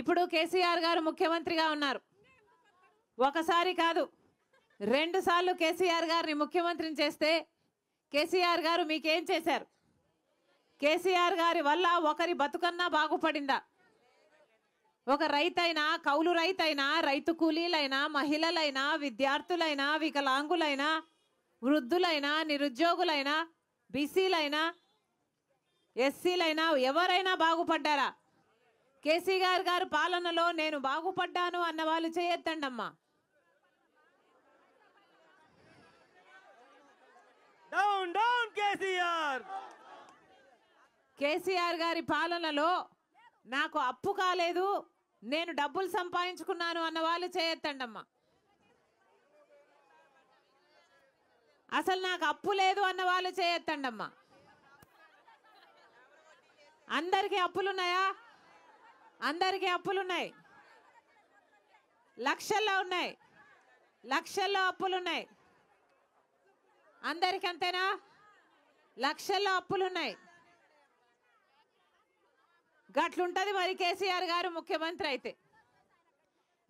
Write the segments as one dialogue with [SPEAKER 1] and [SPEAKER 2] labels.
[SPEAKER 1] ఇప్పుడు కేసీఆర్ గారు ముఖ్యమంత్రిగా ఉన్నారు ఒకసారి కాదు రెండు సార్లు కేసీఆర్ గారిని ముఖ్యమంత్రిని చేస్తే కేసీఆర్ గారు మీకేం చేశారు కేసీఆర్ గారి వల్ల ఒకరి బతుకన్నా బాగుపడిందా ఒక రైతైనా కౌలు రైతైనా రైతు కూలీలైనా మహిళలైనా విద్యార్థులైనా వికలాంగులైనా వృద్ధులైనా నిరుద్యోగులైనా బీసీలైనా ఎస్సీలైనా ఎవరైనా బాగుపడ్డారా కేసీఆర్ గారు పాలనలో నేను బాగుపడ్డాను అన్న వాళ్ళు చేయొద్దండమ్మా డౌన్ కేసీఆర్ కేసీఆర్ గారి పాలనలో నాకు అప్పు కాలేదు నేను డబ్బులు సంపాదించుకున్నాను అన్న వాళ్ళు చేయొద్దండమ్మా అసలు నాకు అప్పు లేదు అన్న వాళ్ళు చేయొద్దండమ్మా అందరికీ అప్పులున్నాయా అందరికీ అప్పులు ఉన్నాయి లక్షల్లో ఉన్నాయి లక్షల్లో ఉన్నాయి అందరికి అంతేనా లక్షల్లో అప్పులు ఉన్నాయి గట్లుంటుంది మరి కేసీఆర్ గారు ముఖ్యమంత్రి అయితే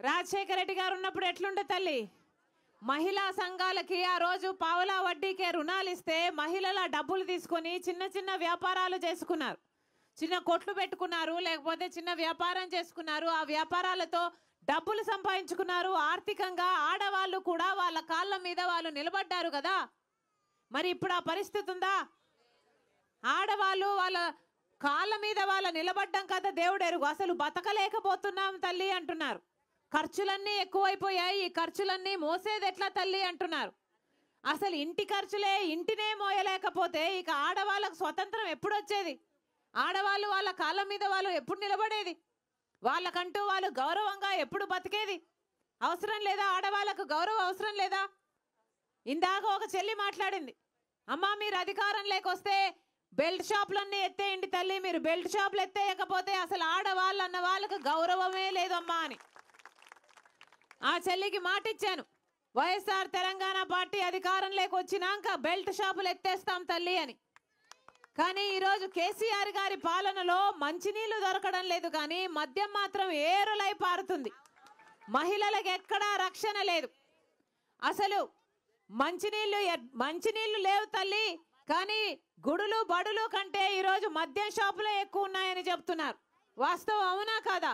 [SPEAKER 1] రాజశేఖర రెడ్డి గారు ఉన్నప్పుడు ఎట్లుండే తల్లి మహిళా సంఘాలకి ఆ రోజు పావులా వడ్డీకే రుణాలు ఇస్తే మహిళల డబ్బులు తీసుకొని చిన్న చిన్న వ్యాపారాలు చేసుకున్నారు చిన్న కొట్లు పెట్టుకున్నారు లేకపోతే చిన్న వ్యాపారం చేసుకున్నారు ఆ వ్యాపారాలతో డబ్బులు సంపాదించుకున్నారు ఆర్థికంగా ఆడవాళ్ళు కూడా వాళ్ళ కాళ్ళ మీద వాళ్ళు నిలబడ్డారు కదా మరి ఇప్పుడు ఆ పరిస్థితి ఉందా ఆడవాళ్ళు వాళ్ళ కాళ్ళ మీద వాళ్ళ నిలబడ్డం కదా దేవుడు ఎరుగు అసలు బతకలేకపోతున్నాం తల్లి అంటున్నారు ఖర్చులన్నీ ఎక్కువైపోయాయి ఈ ఖర్చులన్నీ మోసేది ఎట్లా తల్లి అంటున్నారు అసలు ఇంటి ఖర్చులే ఇంటినే మోయలేకపోతే ఇక ఆడవాళ్ళకు స్వతంత్రం ఎప్పుడొచ్చేది ఆడవాళ్ళు వాళ్ళ కాళ్ళ మీద వాళ్ళు ఎప్పుడు నిలబడేది వాళ్ళకంటూ వాళ్ళు గౌరవంగా ఎప్పుడు బతికేది అవసరం లేదా ఆడవాళ్ళకు గౌరవం అవసరం లేదా ఇందాక ఒక చెల్లి మాట్లాడింది అమ్మ మీరు అధికారం లేకొస్తే బెల్ట్ షాపులన్నీ ఎత్తేయండి తల్లి మీరు బెల్ట్ షాపులు ఎత్తేయకపోతే అసలు ఆడవాళ్ళు అన్న వాళ్ళకు గౌరవమే లేదమ్మా అని ఆ చెల్లికి మాట ఇచ్చాను వైఎస్ఆర్ తెలంగాణ పార్టీ అధికారం లేకొచ్చినాక బెల్ట్ షాపులు ఎత్తేస్తాం తల్లి అని కానీ ఈరోజు కేసీఆర్ గారి పాలనలో మంచినీళ్లు దొరకడం లేదు కానీ మద్యం మాత్రం ఏరులై పారుతుంది మహిళలకు ఎక్కడా రక్షణ లేదు అసలు మంచినీళ్ళు మంచినీళ్ళు లేవు తల్లి కానీ గుడులు బడులు కంటే ఈరోజు మద్యం షాపులే ఎక్కువ ఉన్నాయని చెప్తున్నారు వాస్తవం అవునా కాదా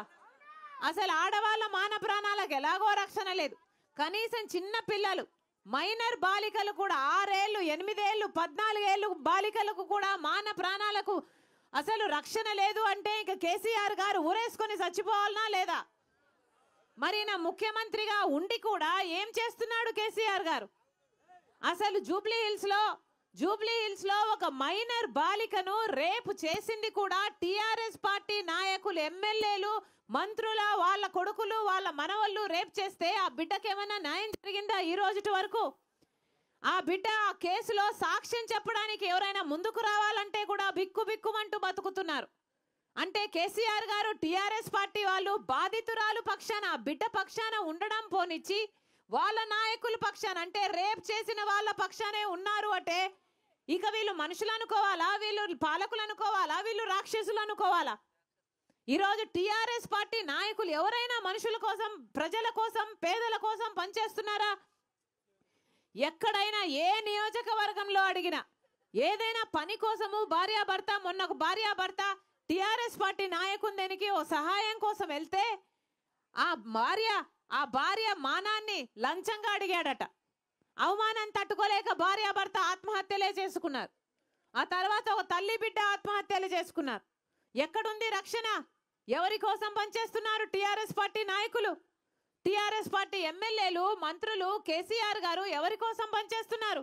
[SPEAKER 1] అసలు ఆడవాళ్ళ మాన ప్రాణాలకు ఎలాగో రక్షణ లేదు కనీసం చిన్న పిల్లలు మైనర్ బాలికలు కూడా ఆరేళ్ళు ఎనిమిదేళ్ళు పద్నాలుగేళ్ళు బాలికలకు కూడా మాన ప్రాణాలకు అసలు రక్షణ లేదు అంటే ఇక కేసీఆర్ గారు ఊరేసుకొని చచ్చిపోవాలనా లేదా మరి నా ముఖ్యమంత్రిగా ఉండి కూడా ఏం చేస్తున్నాడు కేసీఆర్ గారు అసలు జూబ్లీ హిల్స్లో జూబ్లీ హిల్స్లో ఒక మైనర్ బాలికను రేపు చేసింది కూడా టీఆర్ఎస్ పార్టీ నాయకులు ఎమ్మెల్యేలు మంత్రుల వాళ్ళ కొడుకులు వాళ్ళ మనవళ్ళు రేప్ చేస్తే ఆ బిడ్డకి ఏమైనా న్యాయం జరిగిందా ఈ రోజుటి వరకు ఆ బిడ్డ ఆ కేసులో సాక్ష్యం చెప్పడానికి ఎవరైనా ముందుకు రావాలంటే కూడా బిక్కు బిక్కుమంటూ బతుకుతున్నారు అంటే కేసీఆర్ గారు టీఆర్ఎస్ పార్టీ వాళ్ళు బాధితురాలు పక్షాన ఆ బిడ్డ పక్షాన ఉండడం పోనిచ్చి వాళ్ళ నాయకుల పక్షాన అంటే రేప్ చేసిన వాళ్ళ పక్షానే ఉన్నారు అంటే ఇక వీళ్ళు మనుషులు అనుకోవాలా వీళ్ళు పాలకులు అనుకోవాలా వీళ్ళు రాక్షసులు అనుకోవాలా ఈరోజు టీఆర్ఎస్ పార్టీ నాయకులు ఎవరైనా మనుషుల కోసం ప్రజల కోసం పేదల కోసం పనిచేస్తున్నారా ఎక్కడైనా ఏ నియోజకవర్గంలో అడిగినా ఏదైనా పని కోసము భార్యాభర్త మొన్న ఒక భార్యాభర్త టీఆర్ఎస్ పార్టీ నాయకుని ఓ సహాయం కోసం వెళ్తే ఆ భార్య ఆ భార్య మానాన్ని లంచంగా అడిగాడట అవమానం తట్టుకోలేక భార్యాభర్త ఆత్మహత్యలే చేసుకున్నారు ఆ తర్వాత ఒక తల్లి బిడ్డ ఆత్మహత్యలు చేసుకున్నారు ఎక్కడుంది రక్షణ ఎవరి కోసం పనిచేస్తున్నారు టీఆర్ఎస్ పార్టీ నాయకులు టిఆర్ఎస్ పార్టీ ఎమ్మెల్యేలు మంత్రులు కేసీఆర్ గారు ఎవరి కోసం పనిచేస్తున్నారు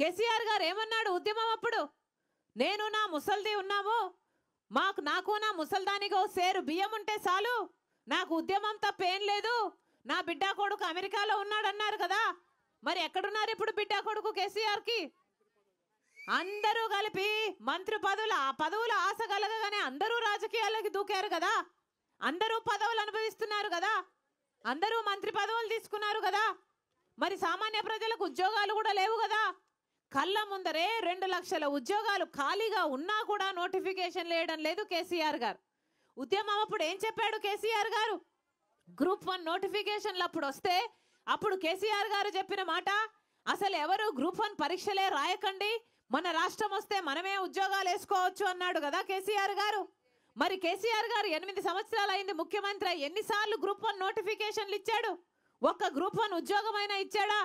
[SPEAKER 1] కేసీఆర్ గారు ఏమన్నాడు ఉద్యమం అప్పుడు నేను నా ముసల్ది ఉన్నావు మాకు నాకు నా ముసల్దానిగో సేరు బియ్యం ఉంటే చాలు నాకు ఉద్యమం ఏం లేదు నా బిడ్డ కొడుకు అమెరికాలో ఉన్నాడన్నారు కదా మరి ఎక్కడున్నారు ఇప్పుడు బిడ్డా కొడుకు కేసీఆర్కి అందరూ కలిపి మంత్రి ఆ పదవులు ఆశ కలగగానే అందరూ రాజకీయాల్లోకి దూకారు కదా అందరూ పదవులు అనుభవిస్తున్నారు కదా అందరూ మంత్రి పదవులు తీసుకున్నారు కదా మరి సామాన్య ప్రజలకు ఉద్యోగాలు కూడా లేవు కదా కళ్ళ ముందరే రెండు లక్షల ఉద్యోగాలు ఖాళీగా ఉన్నా కూడా నోటిఫికేషన్ లేయడం లేదు కేసీఆర్ గారు ఉద్యమం అప్పుడు ఏం చెప్పాడు కేసీఆర్ గారు గ్రూప్ వన్ నోటిఫికేషన్లు అప్పుడు వస్తే అప్పుడు కేసీఆర్ గారు చెప్పిన మాట అసలు ఎవరు గ్రూప్ వన్ పరీక్షలే రాయకండి మన రాష్ట్రం వస్తే మనమే ఉద్యోగాలు వేసుకోవచ్చు అన్నాడు కదా కేసీఆర్ గారు మరి కేసీఆర్ గారు ఎనిమిది సంవత్సరాలు అయింది ముఖ్యమంత్రి ఎన్నిసార్లు గ్రూప్ వన్ నోటిఫికేషన్లు ఇచ్చాడు ఒక్క గ్రూప్ వన్ ఉద్యోగమైనా ఇచ్చాడా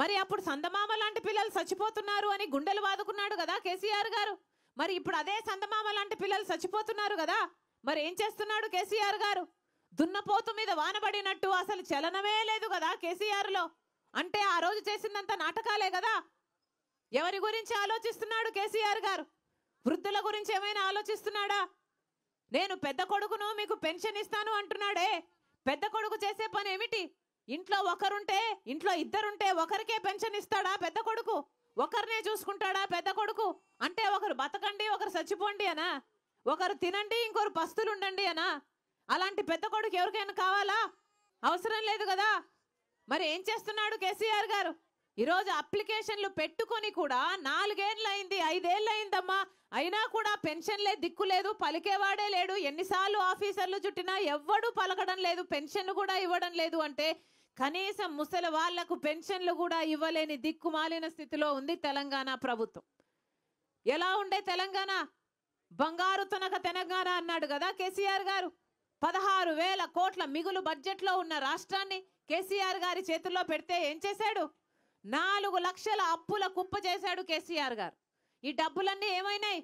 [SPEAKER 1] మరి అప్పుడు సందమామ లాంటి పిల్లలు చచ్చిపోతున్నారు అని గుండెలు బాదుకున్నాడు కదా కేసీఆర్ గారు మరి ఇప్పుడు అదే సందమామ లాంటి పిల్లలు చచ్చిపోతున్నారు కదా మరి ఏం చేస్తున్నాడు కేసీఆర్ గారు దున్నపోతు మీద వానబడినట్టు అసలు చలనమే లేదు కదా కేసీఆర్లో అంటే ఆ రోజు చేసిందంత నాటకాలే కదా ఎవరి గురించి ఆలోచిస్తున్నాడు కేసీఆర్ గారు వృద్ధుల గురించి ఏమైనా ఆలోచిస్తున్నాడా నేను పెద్ద కొడుకును మీకు పెన్షన్ ఇస్తాను అంటున్నాడే పెద్ద కొడుకు చేసే పని ఏమిటి ఇంట్లో ఒకరుంటే ఇంట్లో ఇద్దరుంటే ఒకరికే పెన్షన్ ఇస్తాడా పెద్ద కొడుకు ఒకరినే చూసుకుంటాడా పెద్ద కొడుకు అంటే ఒకరు బతకండి ఒకరు చచ్చిపోండి అనా ఒకరు తినండి ఇంకొకరు పస్తులు ఉండండి అనా అలాంటి పెద్ద కొడుకు ఎవరికైనా కావాలా అవసరం లేదు కదా మరి ఏం చేస్తున్నాడు కేసీఆర్ గారు ఈరోజు అప్లికేషన్లు పెట్టుకొని కూడా నాలుగేళ్ళు అయింది ఐదేళ్ళు అయిందమ్మా అయినా కూడా పెన్షన్లే దిక్కు లేదు పలికేవాడే లేడు ఎన్నిసార్లు ఆఫీసర్లు చుట్టినా ఎవ్వడూ పలకడం లేదు పెన్షన్ కూడా ఇవ్వడం లేదు అంటే కనీసం ముసలి వాళ్లకు పెన్షన్లు కూడా ఇవ్వలేని దిక్కుమాలిన స్థితిలో ఉంది తెలంగాణ ప్రభుత్వం ఎలా ఉండే తెలంగాణ బంగారు తనక తెలంగాణ అన్నాడు కదా కేసీఆర్ గారు పదహారు వేల కోట్ల మిగులు బడ్జెట్లో ఉన్న రాష్ట్రాన్ని కేసీఆర్ గారి చేతుల్లో పెడితే ఏం చేశాడు నాలుగు లక్షల అప్పుల కుప్ప చేశాడు కేసీఆర్ గారు ఈ డబ్బులన్నీ ఏమైనాయి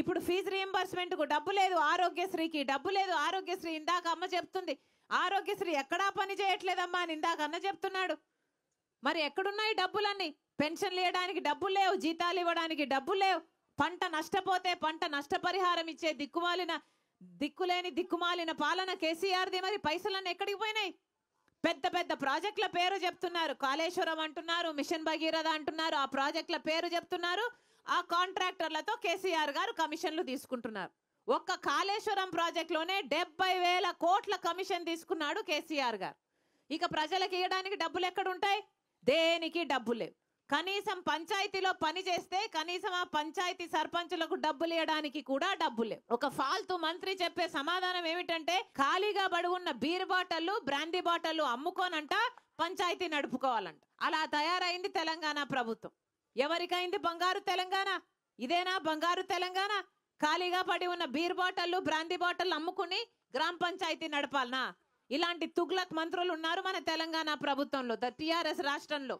[SPEAKER 1] ఇప్పుడు ఫీజు రియంబర్స్మెంట్కు డబ్బు లేదు ఆరోగ్యశ్రీకి డబ్బు లేదు ఆరోగ్యశ్రీ ఇందాక అమ్మ చెప్తుంది ఆరోగ్యశ్రీ ఎక్కడా పని చేయట్లేదమ్మా అని ఇందాక అన్న చెప్తున్నాడు మరి ఎక్కడున్నాయి డబ్బులన్నీ పెన్షన్లు ఇవ్వడానికి డబ్బులు లేవు జీతాలు ఇవ్వడానికి డబ్బులు లేవు పంట నష్టపోతే పంట నష్టపరిహారం ఇచ్చే దిక్కుమాలిన దిక్కులేని దిక్కుమాలిన పాలన కేసీఆర్ది మరి పైసలన్నీ ఎక్కడికి పోయినాయి పెద్ద పెద్ద ప్రాజెక్టుల పేరు చెప్తున్నారు కాళేశ్వరం అంటున్నారు మిషన్ భగీరథ అంటున్నారు ఆ ప్రాజెక్టుల పేరు చెప్తున్నారు ఆ కాంట్రాక్టర్లతో కేసీఆర్ గారు కమిషన్లు తీసుకుంటున్నారు ఒక్క కాళేశ్వరం ప్రాజెక్టులోనే డెబ్బై వేల కోట్ల కమిషన్ తీసుకున్నాడు కేసీఆర్ గారు ఇక ప్రజలకు ఇవ్వడానికి డబ్బులు ఎక్కడుంటాయి దేనికి డబ్బు లేవు కనీసం పంచాయతీలో పని చేస్తే కనీసం ఆ పంచాయతీ సర్పంచులకు డబ్బులు ఇవ్వడానికి కూడా డబ్బులే ఒక ఫాల్తు మంత్రి చెప్పే సమాధానం ఏమిటంటే ఖాళీగా బడుగున్న బీర్ బాటలు బ్రాందీ బాటలు అమ్ముకోనంట పంచాయతీ నడుపుకోవాలంట అలా తయారైంది తెలంగాణ ప్రభుత్వం ఎవరికైంది బంగారు తెలంగాణ ఇదేనా బంగారు తెలంగాణ ఖాళీగా పడి ఉన్న బీర్ బాటలు బ్రాందీ బాటలు అమ్ముకుని గ్రామ పంచాయతీ నడపాలనా ఇలాంటి తుగ్లక్ మంత్రులు ఉన్నారు మన తెలంగాణ ప్రభుత్వంలో ద టిఆర్ఎస్ రాష్ట్రంలో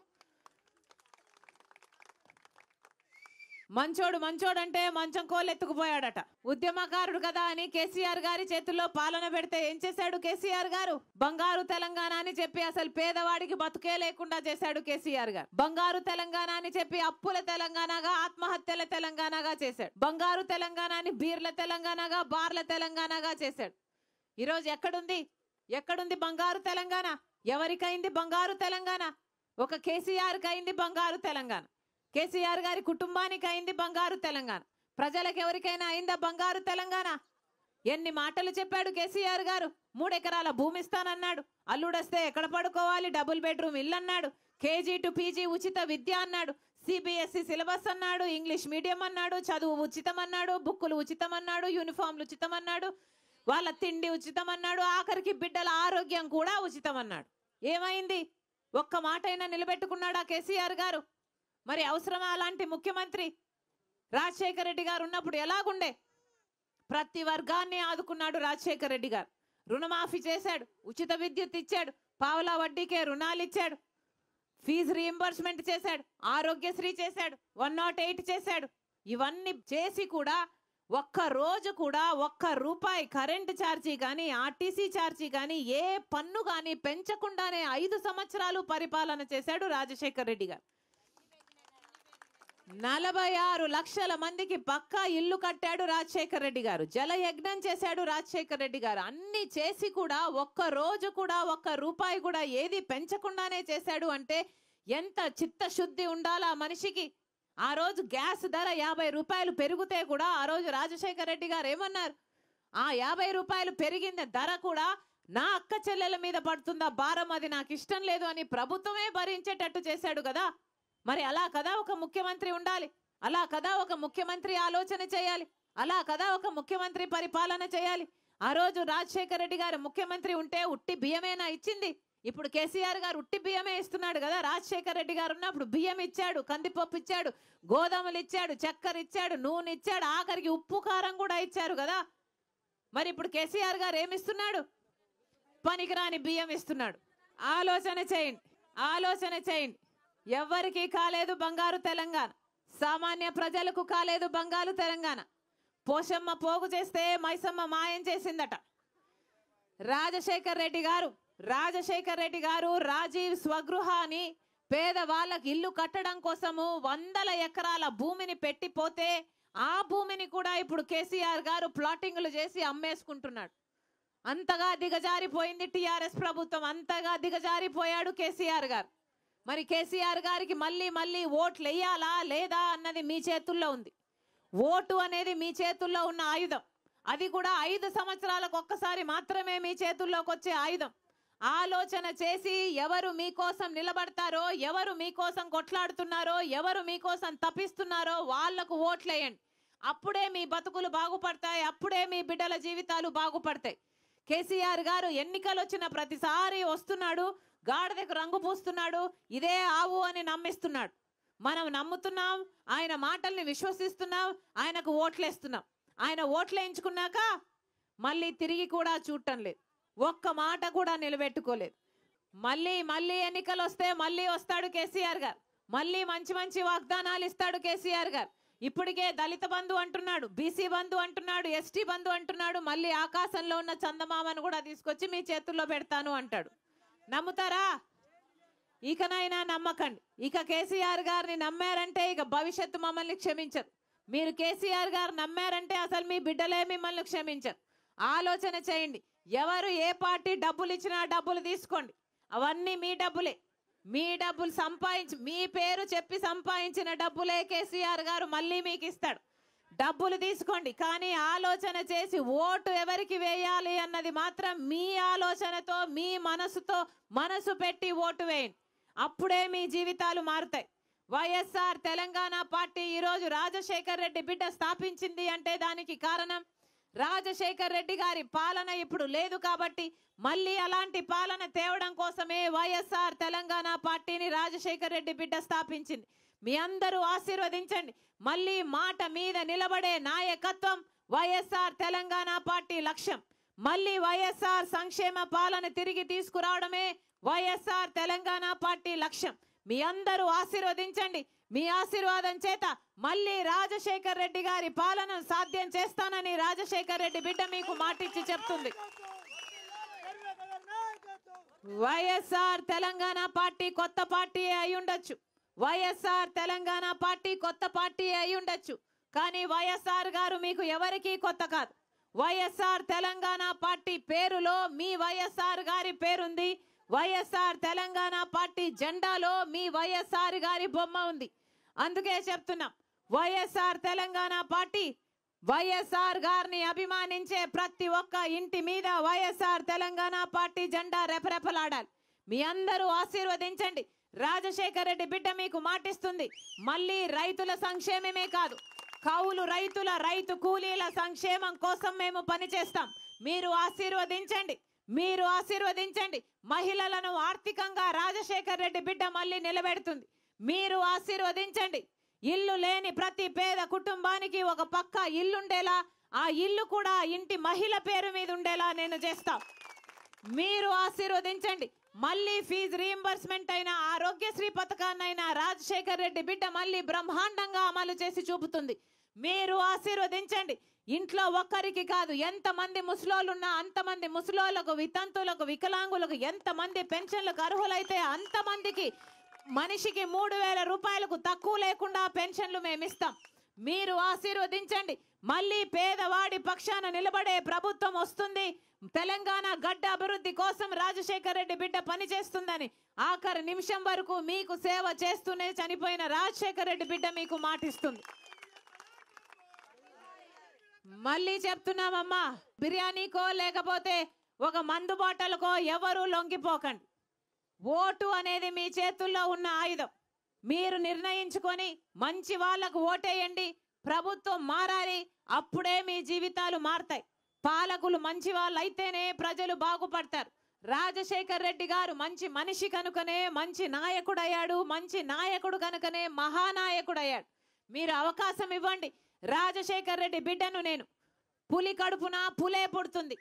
[SPEAKER 1] మంచోడు మంచోడు అంటే మంచం కోలెత్తుకుపోయాడట ఉద్యమకారుడు కదా అని కేసీఆర్ గారి చేతుల్లో పాలన పెడితే ఏం చేశాడు కేసీఆర్ గారు బంగారు తెలంగాణ అని చెప్పి అసలు పేదవాడికి బతుకే లేకుండా చేశాడు కేసీఆర్ గారు బంగారు తెలంగాణ అని చెప్పి అప్పుల తెలంగాణగా ఆత్మహత్యల తెలంగాణగా చేశాడు బంగారు తెలంగాణ అని బీర్ల తెలంగాణగా బార్ల తెలంగాణగా చేశాడు ఈరోజు ఎక్కడుంది ఎక్కడుంది బంగారు తెలంగాణ ఎవరికైంది బంగారు తెలంగాణ ఒక కేసీఆర్ కైంది బంగారు తెలంగాణ కేసీఆర్ గారి కుటుంబానికి అయింది బంగారు తెలంగాణ ప్రజలకు ఎవరికైనా అయిందా బంగారు తెలంగాణ ఎన్ని మాటలు చెప్పాడు కేసీఆర్ గారు మూడెకరాల భూమి ఇస్తానన్నాడు అల్లుడొస్తే ఎక్కడ పడుకోవాలి డబుల్ బెడ్రూమ్ ఇల్లు అన్నాడు కేజీ టు పీజీ ఉచిత విద్య అన్నాడు సిబిఎస్ఈ సిలబస్ అన్నాడు ఇంగ్లీష్ మీడియం అన్నాడు చదువు ఉచితం అన్నాడు బుక్కులు ఉచితం అన్నాడు యూనిఫామ్లు ఉచితం అన్నాడు వాళ్ళ తిండి ఉచితం అన్నాడు ఆఖరికి బిడ్డల ఆరోగ్యం కూడా ఉచితం అన్నాడు ఏమైంది ఒక్క మాట అయినా నిలబెట్టుకున్నాడా కేసీఆర్ గారు మరి అవసరమా అలాంటి ముఖ్యమంత్రి రాజశేఖర రెడ్డి గారు ఉన్నప్పుడు ఎలాగుండే ప్రతి వర్గాన్ని ఆదుకున్నాడు రాజశేఖర రెడ్డి గారు రుణమాఫీ చేశాడు ఉచిత విద్యుత్ ఇచ్చాడు పావులా వడ్డీకే రుణాలు ఇచ్చాడు ఫీజు రీఎంబర్స్మెంట్ చేశాడు ఆరోగ్యశ్రీ చేశాడు వన్ నాట్ ఎయిట్ చేశాడు ఇవన్నీ చేసి కూడా ఒక్క రోజు కూడా ఒక్క రూపాయి కరెంటు ఛార్జీ కానీ ఆర్టీసీ ఛార్జీ కానీ ఏ పన్ను కానీ పెంచకుండానే ఐదు సంవత్సరాలు పరిపాలన చేశాడు రాజశేఖర రెడ్డి గారు నలభై ఆరు లక్షల మందికి పక్కా ఇల్లు కట్టాడు రాజశేఖర్ రెడ్డి గారు జలయజ్ఞం చేశాడు రాజశేఖర్ రెడ్డి గారు అన్ని చేసి కూడా ఒక్క రోజు కూడా ఒక్క రూపాయి కూడా ఏది పెంచకుండానే చేశాడు అంటే ఎంత చిత్తశుద్ధి ఉండాలా మనిషికి ఆ రోజు గ్యాస్ ధర యాభై రూపాయలు పెరిగితే కూడా ఆ రోజు రాజశేఖర్ రెడ్డి గారు ఏమన్నారు ఆ యాభై రూపాయలు పెరిగిన ధర కూడా నా అక్క చెల్లెల మీద పడుతుందా భారం అది నాకు ఇష్టం లేదు అని ప్రభుత్వమే భరించేటట్టు చేశాడు కదా మరి అలా కదా ఒక ముఖ్యమంత్రి ఉండాలి అలా కదా ఒక ముఖ్యమంత్రి ఆలోచన చేయాలి అలా కదా ఒక ముఖ్యమంత్రి పరిపాలన చేయాలి ఆ రోజు రాజశేఖర రెడ్డి గారు ముఖ్యమంత్రి ఉంటే ఉట్టి బియ్యమేనా ఇచ్చింది ఇప్పుడు కేసీఆర్ గారు ఉట్టి బియ్యమే ఇస్తున్నాడు కదా రాజశేఖర రెడ్డి గారు ఉన్నప్పుడు బియ్యం ఇచ్చాడు కందిపప్పు ఇచ్చాడు గోధుమలు ఇచ్చాడు చక్కెర ఇచ్చాడు నూనె ఇచ్చాడు ఆఖరికి ఉప్పు కారం కూడా ఇచ్చారు కదా మరి ఇప్పుడు కేసీఆర్ గారు ఏమిస్తున్నాడు పనికిరాని బియ్యం ఇస్తున్నాడు ఆలోచన చేయండి ఆలోచన చేయండి ఎవరికి కాలేదు బంగారు తెలంగాణ సామాన్య ప్రజలకు కాలేదు బంగారు తెలంగాణ పోషమ్మ పోగు చేస్తే మైసమ్మ మాయం చేసిందట రాజశేఖర్ రెడ్డి గారు రాజశేఖర్ రెడ్డి గారు రాజీవ్ స్వగృహాన్ని పేదవాళ్ళకి ఇల్లు కట్టడం కోసము వందల ఎకరాల భూమిని పెట్టిపోతే ఆ భూమిని కూడా ఇప్పుడు కేసీఆర్ గారు ప్లాటింగ్లు చేసి అమ్మేసుకుంటున్నాడు అంతగా దిగజారిపోయింది టిఆర్ఎస్ ప్రభుత్వం అంతగా దిగజారిపోయాడు కేసీఆర్ గారు మరి కేసీఆర్ గారికి మళ్ళీ మళ్ళీ ఓట్లు వేయాలా లేదా అన్నది మీ చేతుల్లో ఉంది ఓటు అనేది మీ చేతుల్లో ఉన్న ఆయుధం అది కూడా ఐదు సంవత్సరాలకు ఒక్కసారి మాత్రమే మీ చేతుల్లోకి వచ్చే ఆయుధం ఆలోచన చేసి ఎవరు మీకోసం నిలబడతారో ఎవరు మీకోసం కొట్లాడుతున్నారో ఎవరు మీకోసం తప్పిస్తున్నారో వాళ్లకు ఓట్లేయండి అప్పుడే మీ బతుకులు బాగుపడతాయి అప్పుడే మీ బిడ్డల జీవితాలు బాగుపడతాయి కేసీఆర్ గారు ఎన్నికలు వచ్చిన ప్రతిసారి వస్తున్నాడు గాడిదకు రంగు పూస్తున్నాడు ఇదే ఆవు అని నమ్మిస్తున్నాడు మనం నమ్ముతున్నాం ఆయన మాటల్ని విశ్వసిస్తున్నాం ఆయనకు ఓట్లేస్తున్నాం ఆయన ఓట్లేయించుకున్నాక మళ్ళీ తిరిగి కూడా చూడటం లేదు ఒక్క మాట కూడా నిలబెట్టుకోలేదు మళ్ళీ మళ్ళీ ఎన్నికలు వస్తే మళ్ళీ వస్తాడు కేసీఆర్ గారు మళ్ళీ మంచి మంచి వాగ్దానాలు ఇస్తాడు కేసీఆర్ గారు ఇప్పటికే దళిత బంధు అంటున్నాడు బీసీ బంధు అంటున్నాడు ఎస్టీ బంధు అంటున్నాడు మళ్ళీ ఆకాశంలో ఉన్న చందమామను కూడా తీసుకొచ్చి మీ చేతుల్లో పెడతాను అంటాడు నమ్ముతారా ఇకనైనా నమ్మకండి ఇక కేసీఆర్ గారిని నమ్మారంటే ఇక భవిష్యత్తు మమ్మల్ని క్షమించరు మీరు కేసీఆర్ గారు నమ్మారంటే అసలు మీ బిడ్డలే మిమ్మల్ని క్షమించరు ఆలోచన చేయండి ఎవరు ఏ పార్టీ డబ్బులు ఇచ్చినా డబ్బులు తీసుకోండి అవన్నీ మీ డబ్బులే మీ డబ్బులు సంపాదించి మీ పేరు చెప్పి సంపాదించిన డబ్బులే కేసీఆర్ గారు మళ్ళీ మీకు ఇస్తాడు డబ్బులు తీసుకోండి కానీ ఆలోచన చేసి ఓటు ఎవరికి వేయాలి అన్నది మాత్రం మీ ఆలోచనతో మీ మనసుతో మనసు పెట్టి ఓటు వేయండి అప్పుడే మీ జీవితాలు మారుతాయి వైఎస్ఆర్ తెలంగాణ పార్టీ ఈరోజు రాజశేఖర్ రెడ్డి బిడ్డ స్థాపించింది అంటే దానికి కారణం రాజశేఖర్ రెడ్డి గారి పాలన ఇప్పుడు లేదు కాబట్టి మళ్ళీ అలాంటి పాలన తేవడం కోసమే వైఎస్ఆర్ తెలంగాణ పార్టీని రాజశేఖర్ రెడ్డి బిడ్డ స్థాపించింది మీ అందరూ ఆశీర్వదించండి మళ్ళీ మాట మీద నిలబడే నాయకత్వం వైఎస్ఆర్ తెలంగాణ పార్టీ లక్ష్యం మళ్ళీ వైఎస్ఆర్ సంక్షేమ పాలన తిరిగి తీసుకురావడమే వైఎస్ఆర్ తెలంగాణ పార్టీ లక్ష్యం మీ అందరూ ఆశీర్వదించండి మీ ఆశీర్వాదం చేత మళ్ళీ రాజశేఖర్ రెడ్డి గారి పాలన సాధ్యం చేస్తానని రాజశేఖర్ రెడ్డి బిడ్డ మీకు మాటిచ్చి చెప్తుంది వైఎస్ఆర్ తెలంగాణ పార్టీ కొత్త పార్టీ అయి ఉండొచ్చు వైఎస్ఆర్ తెలంగాణ పార్టీ కొత్త పార్టీ అయి ఉండొచ్చు కానీ వైఎస్ఆర్ గారు మీకు ఎవరికీ కొత్త కాదు వైఎస్ఆర్ తెలంగాణ పార్టీ పేరులో మీ వైఎస్ఆర్ గారి పేరుంది వైఎస్ఆర్ తెలంగాణ పార్టీ జెండాలో మీ వైఎస్ఆర్ గారి బొమ్మ ఉంది అందుకే చెప్తున్నాం వైఎస్ఆర్ తెలంగాణ పార్టీ వైఎస్ఆర్ గారిని అభిమానించే ప్రతి ఒక్క ఇంటి మీద వైఎస్ఆర్ తెలంగాణ పార్టీ జెండా రెపరెపలాడాలి మీ అందరూ ఆశీర్వదించండి రాజశేఖర రెడ్డి బిడ్డ మీకు మాటిస్తుంది మళ్ళీ రైతుల సంక్షేమమే కాదు కౌలు రైతుల రైతు కూలీల సంక్షేమం కోసం మేము పనిచేస్తాం మీరు ఆశీర్వదించండి మీరు ఆశీర్వదించండి మహిళలను ఆర్థికంగా రాజశేఖర రెడ్డి బిడ్డ మళ్ళీ నిలబెడుతుంది మీరు ఆశీర్వదించండి ఇల్లు లేని ప్రతి పేద కుటుంబానికి ఒక పక్క ఇల్లుండేలా ఆ ఇల్లు కూడా ఇంటి మహిళ పేరు మీద ఉండేలా నేను చేస్తా మీరు ఆశీర్వదించండి మళ్ళీ ఫీజు రీఎంబర్స్మెంట్ అయినా ఆరోగ్యశ్రీ పథకాన్నైనా రాజశేఖర్ రెడ్డి బిడ్డ మళ్ళీ బ్రహ్మాండంగా అమలు చేసి చూపుతుంది మీరు ఆశీర్వదించండి ఇంట్లో ఒక్కరికి కాదు ఎంతమంది ముసలోళ్ళున్నా అంతమంది ముసలోళ్ళకు వితంతులకు వికలాంగులకు ఎంతమంది పెన్షన్లకు అర్హులైతే అంతమందికి మనిషికి మూడు వేల రూపాయలకు తక్కువ లేకుండా పెన్షన్లు మేమిస్తాం మీరు ఆశీర్వదించండి మళ్ళీ పేదవాడి పక్షాన నిలబడే ప్రభుత్వం వస్తుంది తెలంగాణ గడ్డ అభివృద్ధి కోసం రాజశేఖర్ రెడ్డి బిడ్డ పనిచేస్తుందని ఆఖరి నిమిషం వరకు మీకు సేవ చేస్తూనే చనిపోయిన రాజశేఖర రెడ్డి బిడ్డ మీకు మాటిస్తుంది మళ్ళీ చెప్తున్నామమ్మా బిర్యానీకో లేకపోతే ఒక మందు బాటలకో ఎవరూ లొంగిపోకండి ఓటు అనేది మీ చేతుల్లో ఉన్న ఆయుధం మీరు నిర్ణయించుకొని మంచి వాళ్ళకు ఓటేయండి ప్రభుత్వం మారాలి అప్పుడే మీ జీవితాలు మారతాయి పాలకులు మంచి వాళ్ళు అయితేనే ప్రజలు బాగుపడతారు రాజశేఖర్ రెడ్డి గారు మంచి మనిషి కనుకనే మంచి నాయకుడు అయ్యాడు మంచి నాయకుడు కనుకనే మహానాయకుడు అయ్యాడు మీరు అవకాశం ఇవ్వండి రాజశేఖర్ రెడ్డి బిడ్డను నేను పులి కడుపున పులే పుడుతుంది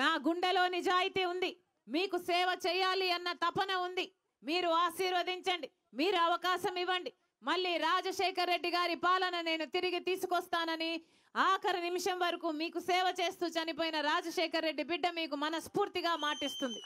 [SPEAKER 1] నా గుండెలో నిజాయితీ ఉంది మీకు సేవ చేయాలి అన్న తపన ఉంది మీరు ఆశీర్వదించండి మీరు అవకాశం ఇవ్వండి మళ్ళీ రాజశేఖర్ రెడ్డి గారి పాలన నేను తిరిగి తీసుకొస్తానని ఆఖరి నిమిషం వరకు మీకు సేవ చేస్తూ చనిపోయిన రాజశేఖర్ రెడ్డి బిడ్డ మీకు మనస్ఫూర్తిగా మాటిస్తుంది